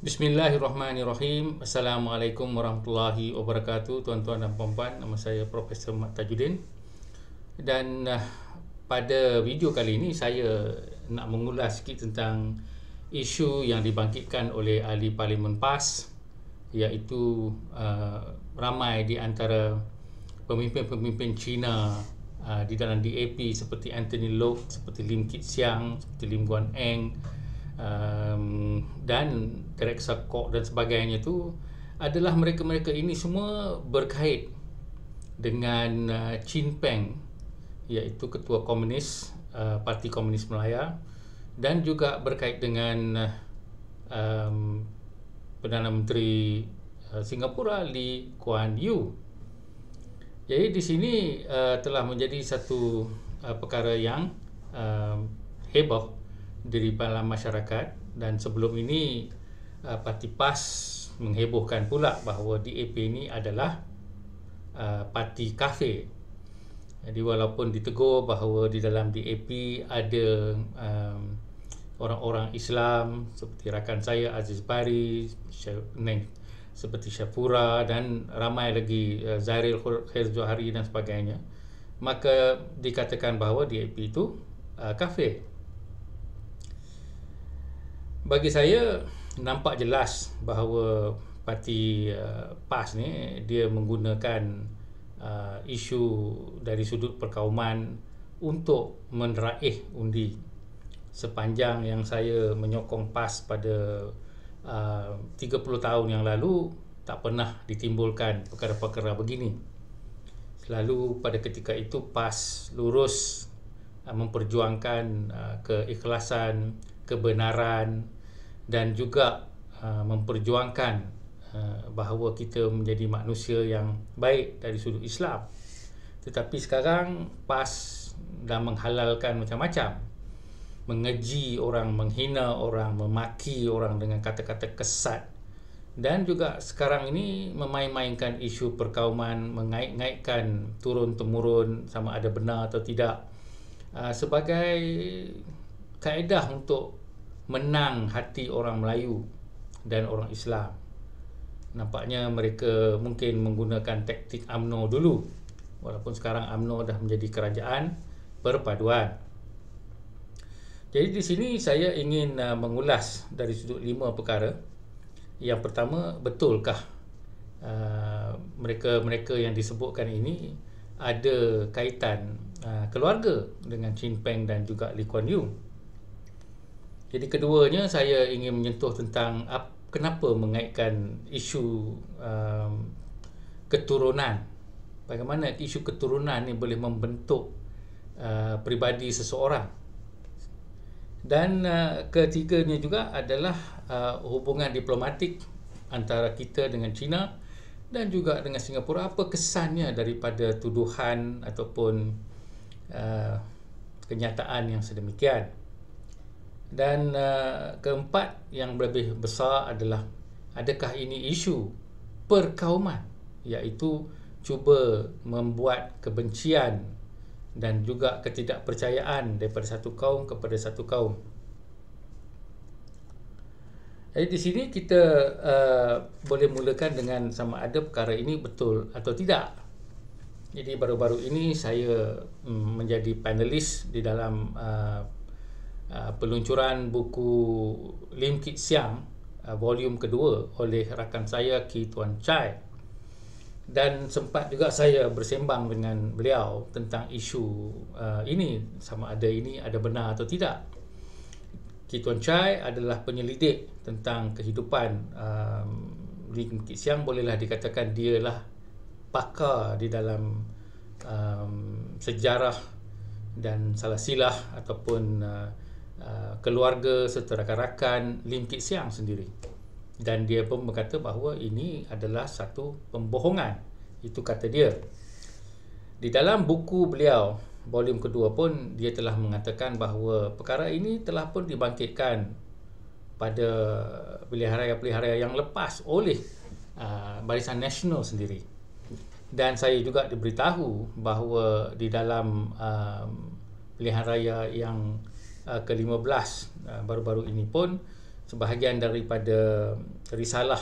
Bismillahirrahmanirrahim. Assalamualaikum warahmatullahi wabarakatuh. Tuan-tuan dan puan-puan, nama saya Profesor Mat Tajuddin. Dan uh, pada video kali ini saya nak mengulas sikit tentang isu yang dibangkitkan oleh ahli parlimen PAS iaitu uh, ramai di antara pemimpin-pemimpin China uh, di dalam DAP seperti Anthony Lok, seperti Lim Kit Siang, seperti Lim Guan Eng um, dan Teresa Kok dan sebagainya tu adalah mereka-mereka ini semua berkait dengan uh, Chin Peng iaitu ketua komunis uh, Parti Komunis Melaya dan juga berkait dengan uh, um, Perdana Menteri uh, Singapura Lee Kuan Yew. Jadi di sini uh, telah menjadi satu uh, perkara yang uh, heboh daripada masyarakat dan sebelum ini uh, parti PAS menghebohkan pula bahawa DAP ini adalah uh, parti kafir. Jadi walaupun ditegur bahawa di dalam DAP ada um, orang-orang Islam seperti rakan saya Aziz Bari, Neng seperti Syafura dan ramai lagi uh, Zairil Khair Johari dan sebagainya maka dikatakan bahawa DAP itu uh, kafir bagi saya nampak jelas bahawa parti uh, PAS ni dia menggunakan uh, isu dari sudut perkauman untuk meneraih undi sepanjang yang saya menyokong PAS pada uh, 30 tahun yang lalu tak pernah ditimbulkan perkara-perkara begini selalu pada ketika itu PAS lurus uh, memperjuangkan uh, keikhlasan kebenaran dan juga uh, memperjuangkan uh, bahawa kita menjadi manusia yang baik dari sudut Islam. Tetapi sekarang PAS dah menghalalkan macam-macam. Mengeji orang, menghina orang, memaki orang dengan kata-kata kesat dan juga sekarang ini memain-mainkan isu perkauman, mengait-ngaitkan turun-temurun sama ada benar atau tidak uh, sebagai kaedah untuk menang hati orang Melayu dan orang Islam. Nampaknya mereka mungkin menggunakan taktik AMNO dulu. Walaupun sekarang AMNO dah menjadi kerajaan perpaduan. Jadi di sini saya ingin uh, mengulas dari sudut lima perkara. Yang pertama, betulkah uh, mereka-mereka yang disebutkan ini ada kaitan uh, keluarga dengan Chin Peng dan juga Lee Kuan Yew? Jadi keduanya saya ingin menyentuh tentang kenapa mengaitkan isu um, keturunan. Bagaimana isu keturunan ini boleh membentuk uh, peribadi seseorang. Dan uh, ketiganya juga adalah uh, hubungan diplomatik antara kita dengan China dan juga dengan Singapura. Apa kesannya daripada tuduhan ataupun uh, kenyataan yang sedemikian? dan uh, keempat yang lebih besar adalah adakah ini isu perkauman iaitu cuba membuat kebencian dan juga ketidakpercayaan daripada satu kaum kepada satu kaum jadi di sini kita uh, boleh mulakan dengan sama ada perkara ini betul atau tidak jadi baru-baru ini saya um, menjadi panelis di dalam uh, Ah, peluncuran buku Lim Kit Siang ah, volume kedua oleh rakan saya Ki Tuan Chai dan sempat juga saya bersembang dengan beliau tentang isu uh, ini sama ada ini ada benar atau tidak Ki Tuan Chai adalah penyelidik tentang kehidupan um, Lim Kit Siang bolehlah dikatakan dialah pakar di dalam um, sejarah dan salah silah ataupun uh, Uh, keluarga serta rakan-rakan Lim Kit Siang sendiri dan dia pun berkata bahawa ini adalah satu pembohongan itu kata dia di dalam buku beliau volume kedua pun dia telah mengatakan bahawa perkara ini telah pun dibangkitkan pada pilihan raya-pilihan raya yang lepas oleh uh, Barisan Nasional sendiri dan saya juga diberitahu bahawa di dalam uh, um, pilihan raya yang Uh, ke-15 uh, baru-baru ini pun sebahagian daripada risalah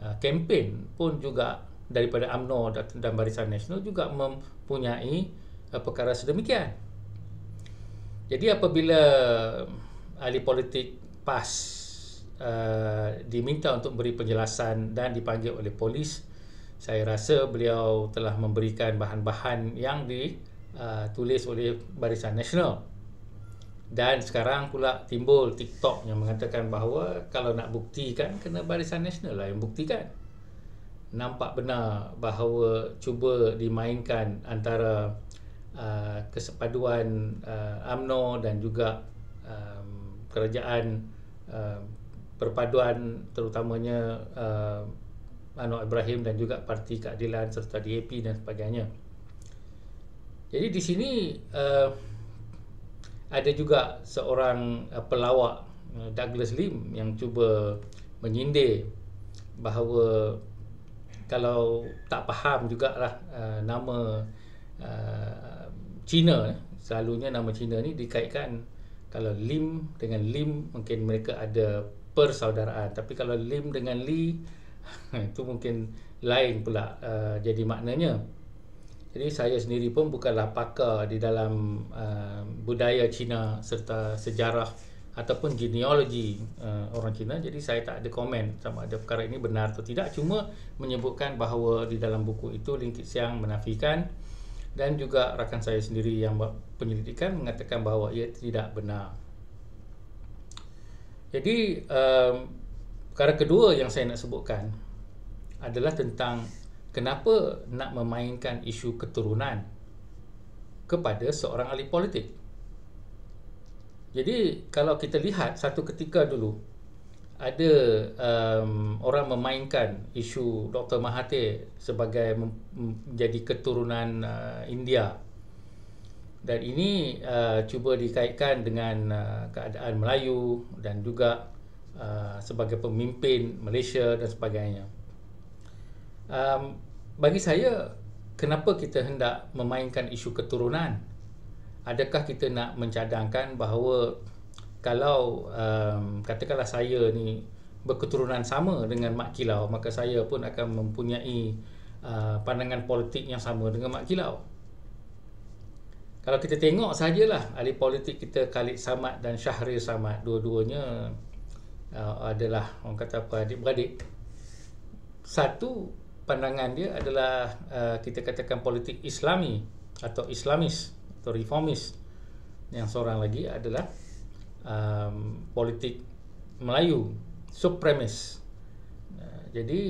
uh, kempen pun juga daripada AMNO dan Barisan Nasional juga mempunyai uh, perkara sedemikian. Jadi apabila ahli politik PAS uh, diminta untuk beri penjelasan dan dipanggil oleh polis, saya rasa beliau telah memberikan bahan-bahan yang ditulis oleh Barisan Nasional dan sekarang pula timbul TikTok yang mengatakan bahawa kalau nak buktikan kena barisan nasional lah yang buktikan nampak benar bahawa cuba dimainkan antara uh, kesepaduan uh, AMNO dan juga um, kerajaan uh, perpaduan terutamanya uh, Anwar Ibrahim dan juga Parti Keadilan serta DAP dan sebagainya jadi di sini uh, ada juga seorang uh, pelawak uh, Douglas Lim yang cuba menyindir bahawa kalau tak faham jugalah uh, nama uh, Cina selalunya nama Cina ni dikaitkan kalau Lim dengan Lim mungkin mereka ada persaudaraan tapi kalau Lim dengan Lee itu mungkin lain pula uh, jadi maknanya jadi saya sendiri pun bukanlah pakar di dalam uh, budaya Cina serta sejarah ataupun genealogi uh, orang Cina. Jadi saya tak ada komen sama ada perkara ini benar atau tidak. Cuma menyebutkan bahawa di dalam buku itu Lin Siang menafikan dan juga rakan saya sendiri yang penyelidikan mengatakan bahawa ia tidak benar. Jadi um, perkara kedua yang saya nak sebutkan adalah tentang kenapa nak memainkan isu keturunan kepada seorang ahli politik jadi kalau kita lihat satu ketika dulu ada um, orang memainkan isu Dr Mahathir sebagai mem- menjadi keturunan uh, India dan ini uh, cuba dikaitkan dengan uh, keadaan Melayu dan juga uh, sebagai pemimpin Malaysia dan sebagainya um, bagi saya kenapa kita hendak memainkan isu keturunan adakah kita nak mencadangkan bahawa kalau um, katakanlah saya ni berketurunan sama dengan Mak Kilau maka saya pun akan mempunyai uh, pandangan politik yang sama dengan Mak Kilau kalau kita tengok sajalah ahli politik kita Khalid Samad dan Syahrir Samad dua-duanya uh, adalah orang kata apa adik-beradik satu pandangan dia adalah uh, kita katakan politik islami atau islamis atau reformis yang seorang lagi adalah um, politik Melayu supremis uh, jadi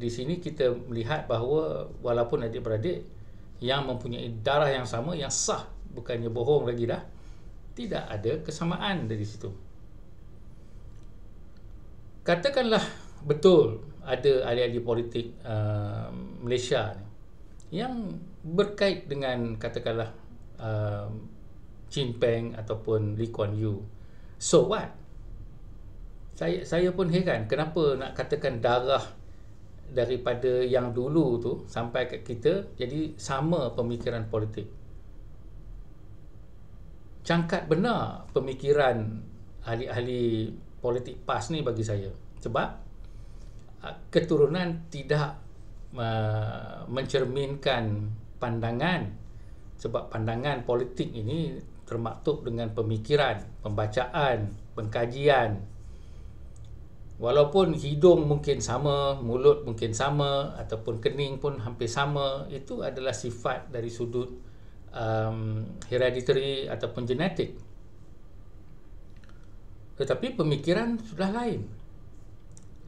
di sini kita melihat bahawa walaupun adik-beradik yang mempunyai darah yang sama yang sah bukannya bohong lagi dah tidak ada kesamaan dari situ katakanlah betul ada ahli-ahli politik uh, Malaysia ni yang berkait dengan katakanlah uh, Jin Peng ataupun Lee Kuan Yew. So what? Saya saya pun heran kenapa nak katakan darah daripada yang dulu tu sampai ke kita jadi sama pemikiran politik. Cangkat benar pemikiran ahli-ahli politik PAS ni bagi saya. Sebab Ha, keturunan tidak mencerminkan pandangan sebab pandangan politik ini termaktub dengan pemikiran, pembacaan, pengkajian. Walaupun hidung mungkin sama, mulut mungkin sama ataupun kening pun hampir sama, itu adalah sifat dari sudut um, hereditary ataupun genetik. Tetapi pemikiran sudah lain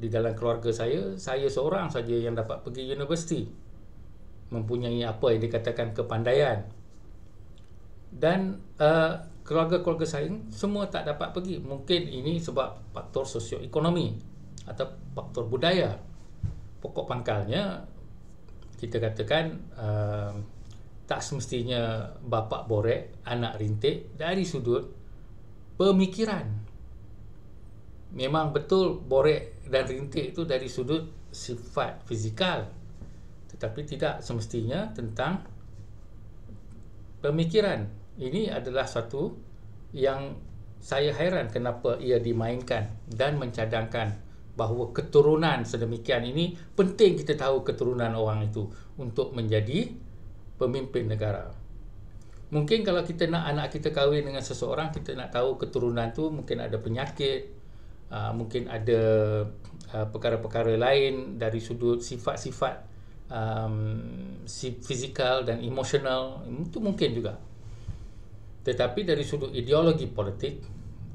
di dalam keluarga saya saya seorang saja yang dapat pergi universiti mempunyai apa yang dikatakan kepandaian dan uh, keluarga-keluarga saya semua tak dapat pergi mungkin ini sebab faktor sosio ekonomi atau faktor budaya pokok pangkalnya kita katakan uh, tak semestinya bapa borek anak rintik dari sudut pemikiran memang betul borek dan rintik itu dari sudut sifat fizikal tetapi tidak semestinya tentang pemikiran ini adalah satu yang saya hairan kenapa ia dimainkan dan mencadangkan bahawa keturunan sedemikian ini penting kita tahu keturunan orang itu untuk menjadi pemimpin negara mungkin kalau kita nak anak kita kahwin dengan seseorang kita nak tahu keturunan tu mungkin ada penyakit Ah, mungkin ada uh, perkara-perkara lain dari sudut sifat-sifat um, fizikal dan emosional itu mungkin juga tetapi dari sudut ideologi politik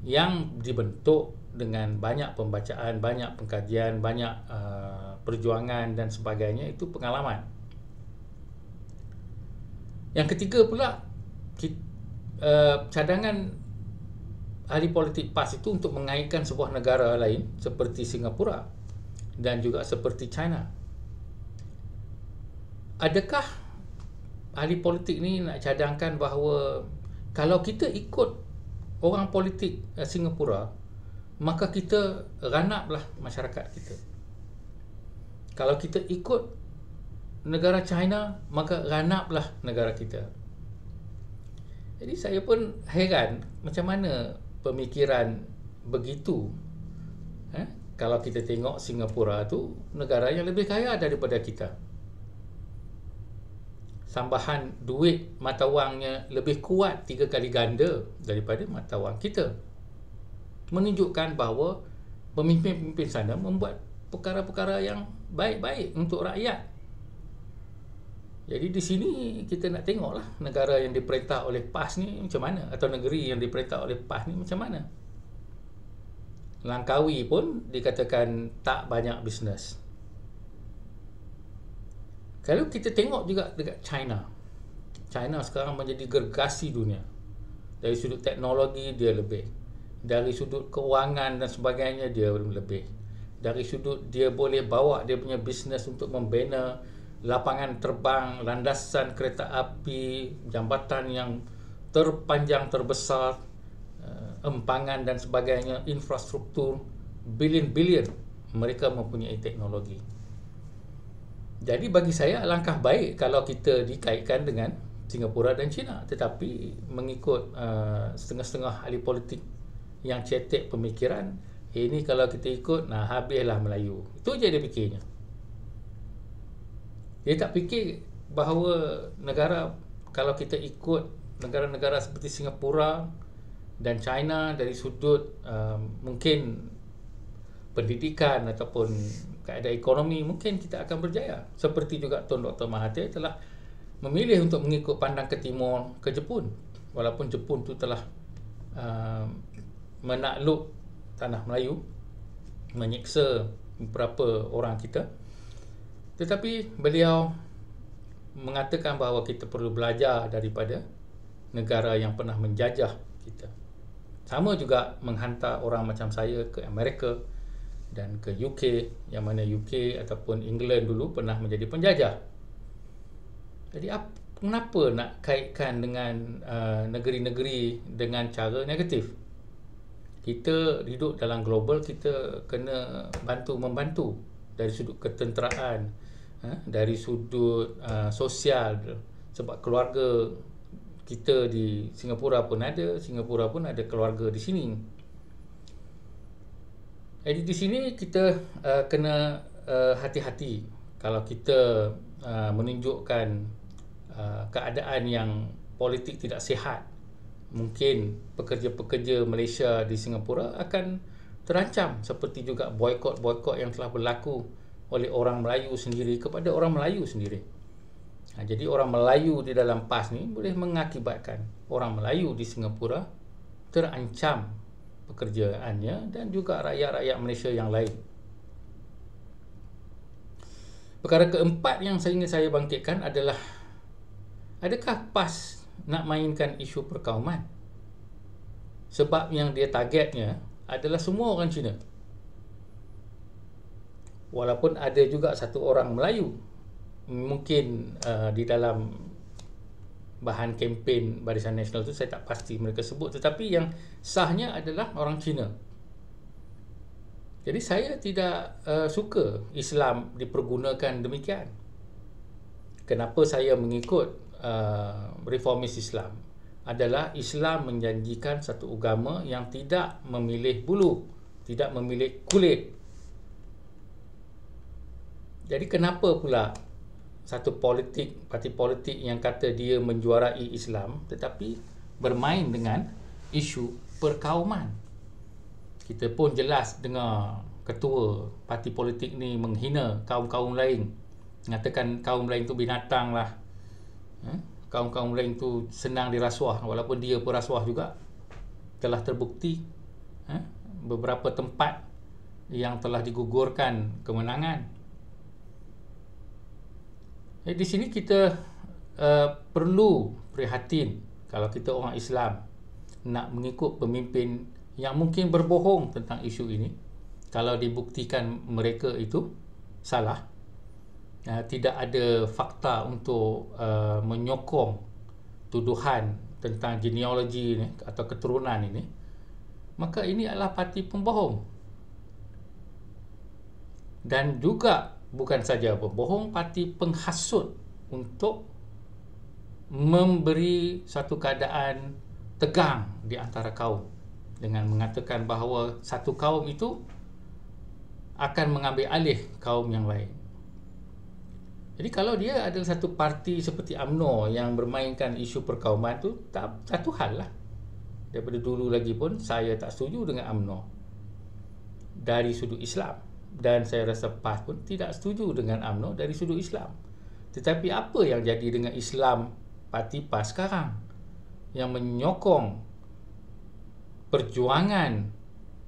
yang dibentuk dengan banyak pembacaan, banyak pengkajian, banyak uh, perjuangan dan sebagainya itu pengalaman. Yang ketiga pula kita, uh, cadangan ahli politik PAS itu untuk mengaitkan sebuah negara lain seperti Singapura dan juga seperti China. Adakah ahli politik ni nak cadangkan bahawa kalau kita ikut orang politik eh, Singapura maka kita ranaplah masyarakat kita. Kalau kita ikut negara China maka ranaplah negara kita. Jadi saya pun heran macam mana pemikiran begitu eh? kalau kita tengok Singapura tu negara yang lebih kaya daripada kita sambahan duit mata wangnya lebih kuat tiga kali ganda daripada mata wang kita menunjukkan bahawa pemimpin-pemimpin sana membuat perkara-perkara yang baik-baik untuk rakyat jadi di sini kita nak tengoklah negara yang diperintah oleh PAS ni macam mana atau negeri yang diperintah oleh PAS ni macam mana. Langkawi pun dikatakan tak banyak bisnes. Kalau kita tengok juga dekat China. China sekarang menjadi gergasi dunia. Dari sudut teknologi dia lebih. Dari sudut kewangan dan sebagainya dia lebih. Dari sudut dia boleh bawa dia punya bisnes untuk membina lapangan terbang, landasan kereta api, jambatan yang terpanjang terbesar, eh, empangan dan sebagainya, infrastruktur, bilion-bilion mereka mempunyai teknologi. Jadi bagi saya langkah baik kalau kita dikaitkan dengan Singapura dan China tetapi mengikut uh, setengah-setengah ahli politik yang cetek pemikiran eh, ini kalau kita ikut nah habislah Melayu itu je dia fikirnya dia tak fikir bahawa negara kalau kita ikut negara-negara seperti Singapura dan China dari sudut um, mungkin pendidikan ataupun keadaan ekonomi mungkin kita akan berjaya seperti juga Tun Dr Mahathir telah memilih untuk mengikut pandang ke timur ke Jepun walaupun Jepun tu telah um, menakluk tanah Melayu menyiksa beberapa orang kita tetapi beliau mengatakan bahawa kita perlu belajar daripada negara yang pernah menjajah kita. Sama juga menghantar orang macam saya ke Amerika dan ke UK yang mana UK ataupun England dulu pernah menjadi penjajah. Jadi apa kenapa nak kaitkan dengan uh, negeri-negeri dengan cara negatif? Kita hidup dalam global kita kena bantu membantu dari sudut ketenteraan, eh, dari sudut uh, sosial sebab keluarga kita di Singapura pun ada Singapura pun ada keluarga di sini jadi eh, di sini kita uh, kena uh, hati-hati kalau kita uh, menunjukkan uh, keadaan yang politik tidak sihat mungkin pekerja-pekerja Malaysia di Singapura akan terancam seperti juga boykot-boykot yang telah berlaku oleh orang Melayu sendiri kepada orang Melayu sendiri. Ha, jadi orang Melayu di dalam PAS ni boleh mengakibatkan orang Melayu di Singapura terancam pekerjaannya dan juga rakyat-rakyat Malaysia yang lain. Perkara keempat yang saya ingin saya bangkitkan adalah adakah PAS nak mainkan isu perkauman? Sebab yang dia targetnya adalah semua orang Cina walaupun ada juga satu orang Melayu mungkin uh, di dalam bahan kempen Barisan Nasional tu saya tak pasti mereka sebut tetapi yang sahnya adalah orang Cina. Jadi saya tidak uh, suka Islam dipergunakan demikian. Kenapa saya mengikut uh, reformis Islam adalah Islam menjanjikan satu agama yang tidak memilih bulu, tidak memilih kulit, jadi kenapa pula satu politik parti politik yang kata dia menjuarai Islam tetapi bermain dengan isu perkauman. Kita pun jelas dengar ketua parti politik ni menghina kaum-kaum lain. Mengatakan kaum lain tu binatang lah. Ha? Kaum-kaum lain tu senang dirasuah walaupun dia pun rasuah juga. Telah terbukti ha? beberapa tempat yang telah digugurkan kemenangan jadi eh, di sini kita uh, perlu prihatin kalau kita orang Islam nak mengikut pemimpin yang mungkin berbohong tentang isu ini kalau dibuktikan mereka itu salah uh, tidak ada fakta untuk uh, menyokong tuduhan tentang genealogi ini atau keturunan ini maka ini adalah parti pembohong dan juga bukan saja pembohong parti penghasut untuk memberi satu keadaan tegang di antara kaum dengan mengatakan bahawa satu kaum itu akan mengambil alih kaum yang lain. Jadi kalau dia adalah satu parti seperti AMNO yang bermainkan isu perkauman itu tak satu hal lah. Daripada dulu lagi pun saya tak setuju dengan AMNO dari sudut Islam dan saya rasa PAS pun tidak setuju dengan UMNO dari sudut Islam. Tetapi apa yang jadi dengan Islam Parti PAS sekarang yang menyokong perjuangan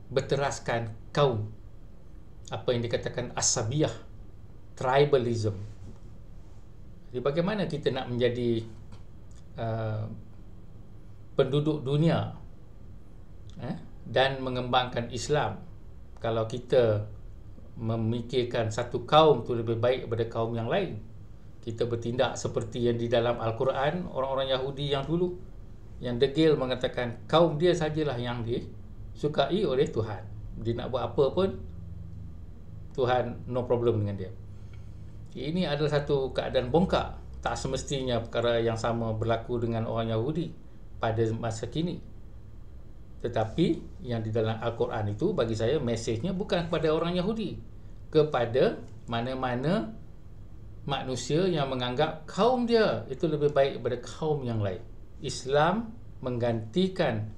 berteraskan kaum apa yang dikatakan asabiyah, tribalism jadi bagaimana kita nak menjadi uh, penduduk dunia eh, dan mengembangkan Islam kalau kita memikirkan satu kaum tu lebih baik daripada kaum yang lain kita bertindak seperti yang di dalam al-Quran orang-orang Yahudi yang dulu yang degil mengatakan kaum dia sajalah yang dia sukai oleh Tuhan dia nak buat apa pun Tuhan no problem dengan dia ini adalah satu keadaan bongkak tak semestinya perkara yang sama berlaku dengan orang Yahudi pada masa kini tetapi yang di dalam Al-Quran itu bagi saya mesejnya bukan kepada orang Yahudi kepada mana-mana manusia yang menganggap kaum dia itu lebih baik daripada kaum yang lain. Islam menggantikan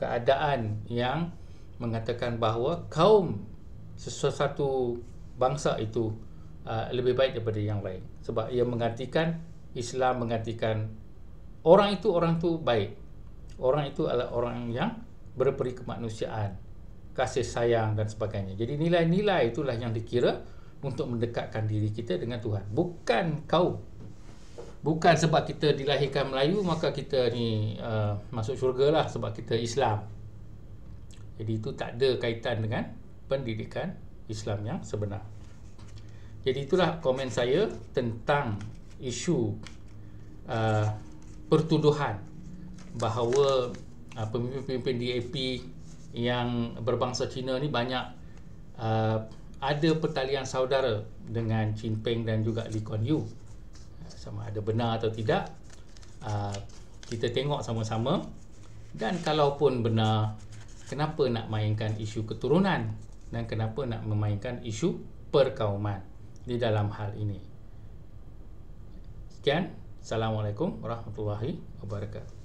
keadaan yang mengatakan bahawa kaum sesuatu bangsa itu uh, lebih baik daripada yang lain. Sebab ia menggantikan Islam menggantikan orang itu orang tu baik. Orang itu adalah orang yang berperi kemanusiaan kasih sayang dan sebagainya. Jadi nilai-nilai itulah yang dikira untuk mendekatkan diri kita dengan Tuhan. Bukan kau, Bukan sebab kita dilahirkan Melayu maka kita ni uh, masuk syurga lah sebab kita Islam. Jadi itu tak ada kaitan dengan pendidikan Islam yang sebenar. Jadi itulah komen saya tentang isu uh, pertuduhan bahawa uh, pemimpin-pemimpin DAP yang berbangsa Cina ni banyak uh, ada pertalian saudara dengan Chin Peng dan juga Lee Kuan Yew sama ada benar atau tidak uh, kita tengok sama-sama dan kalaupun benar kenapa nak mainkan isu keturunan dan kenapa nak memainkan isu perkauman di dalam hal ini sekian Assalamualaikum warahmatullahi wabarakatuh